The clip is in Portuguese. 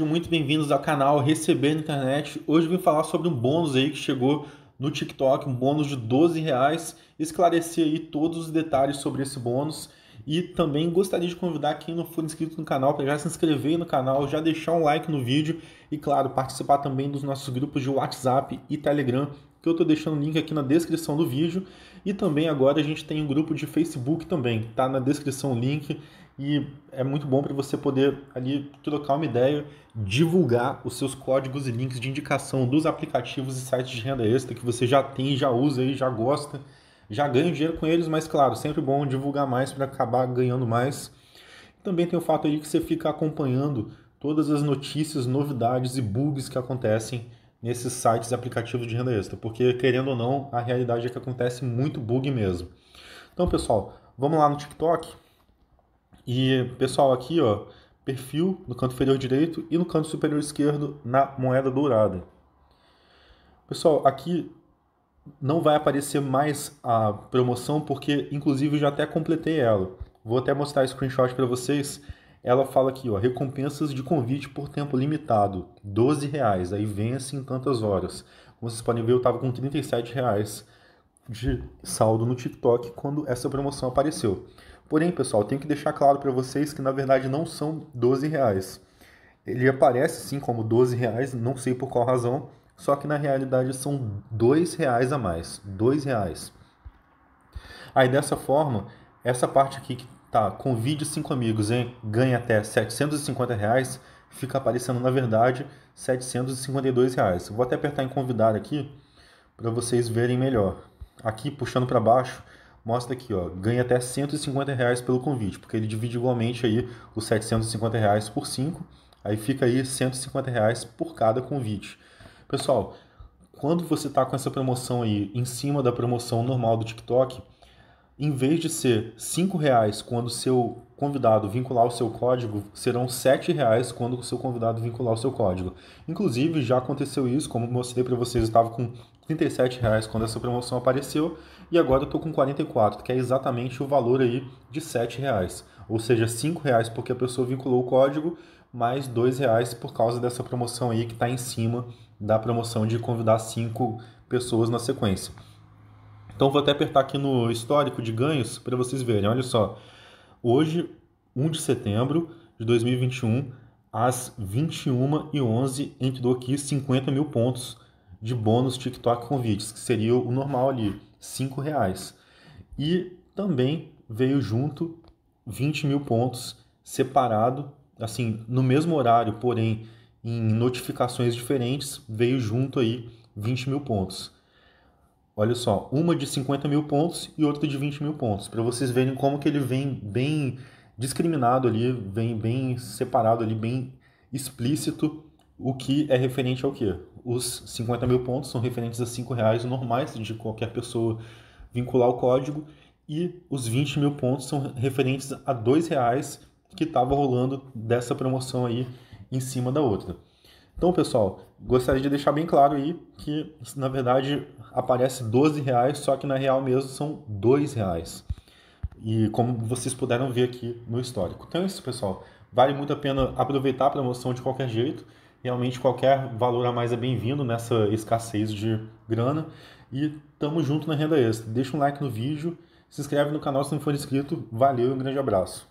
Sejam muito bem-vindos ao canal Receber na Internet. Hoje eu vim falar sobre um bônus aí que chegou no TikTok, um bônus de 12 reais. Esclarecer aí todos os detalhes sobre esse bônus. E também gostaria de convidar quem não for inscrito no canal para já se inscrever no canal, já deixar um like no vídeo e, claro, participar também dos nossos grupos de WhatsApp e Telegram, que eu estou deixando o link aqui na descrição do vídeo. E também agora a gente tem um grupo de Facebook também, tá na descrição o link e é muito bom para você poder ali trocar uma ideia, divulgar os seus códigos e links de indicação dos aplicativos e sites de renda extra que você já tem, já usa e já gosta, já ganha dinheiro com eles, mas claro, sempre bom divulgar mais para acabar ganhando mais. Também tem o fato aí que você fica acompanhando todas as notícias, novidades e bugs que acontecem nesses sites e aplicativos de renda extra, porque querendo ou não, a realidade é que acontece muito bug mesmo. Então, pessoal, vamos lá no TikTok e pessoal, aqui ó, perfil no canto inferior direito e no canto superior esquerdo na moeda dourada. Pessoal, aqui não vai aparecer mais a promoção porque inclusive eu já até completei ela. Vou até mostrar screenshot para vocês. Ela fala aqui, ó, recompensas de convite por tempo limitado, 12 reais, aí vence em tantas horas. Como vocês podem ver, eu tava com 37 reais de saldo no TikTok quando essa promoção apareceu. Porém, pessoal, tenho que deixar claro para vocês que na verdade não são 12 reais. Ele aparece sim como 12 reais, não sei por qual razão, só que na realidade são dois reais a mais, dois reais. Aí dessa forma, essa parte aqui que tá, convide cinco amigos, hein, ganha até 750 reais, fica aparecendo na verdade 752 reais. Vou até apertar em convidar aqui para vocês verem melhor. Aqui puxando para baixo mostra aqui, ó, ganha até 150 reais pelo convite, porque ele divide igualmente aí os 750 reais por 5, aí fica aí 150 reais por cada convite. Pessoal, quando você está com essa promoção aí em cima da promoção normal do TikTok, em vez de ser 5 reais quando o seu convidado vincular o seu código, serão 7 reais quando o seu convidado vincular o seu código. Inclusive, já aconteceu isso, como mostrei para vocês, eu estava com R$37,00 quando essa promoção apareceu e agora eu estou com 44, que é exatamente o valor aí de R$7,00, ou seja, R$5,00 porque a pessoa vinculou o código, mais R$2,00 por causa dessa promoção aí que está em cima da promoção de convidar cinco pessoas na sequência. Então vou até apertar aqui no histórico de ganhos para vocês verem. Olha só, hoje, 1 de setembro de 2021, às 21h11, entrou aqui 50 mil pontos de bônus TikTok convites, que seria o normal ali, cinco reais. E também veio junto 20 mil pontos separado, assim, no mesmo horário, porém em notificações diferentes, veio junto aí 20 mil pontos. Olha só, uma de 50 mil pontos e outra de 20 mil pontos, para vocês verem como que ele vem bem discriminado ali, vem bem separado ali, bem explícito o que é referente ao quê? Os 50 mil pontos são referentes a 5 reais normais de qualquer pessoa vincular o código e os 20 mil pontos são referentes a 2 reais que estava rolando dessa promoção aí em cima da outra. Então, pessoal, gostaria de deixar bem claro aí que, na verdade, aparece 12 reais, só que na real mesmo são 2 reais. E como vocês puderam ver aqui no histórico. Então é isso, pessoal. Vale muito a pena aproveitar a promoção de qualquer jeito. Realmente qualquer valor a mais é bem-vindo nessa escassez de grana. E tamo junto na renda extra. Deixa um like no vídeo, se inscreve no canal se não for inscrito. Valeu e um grande abraço.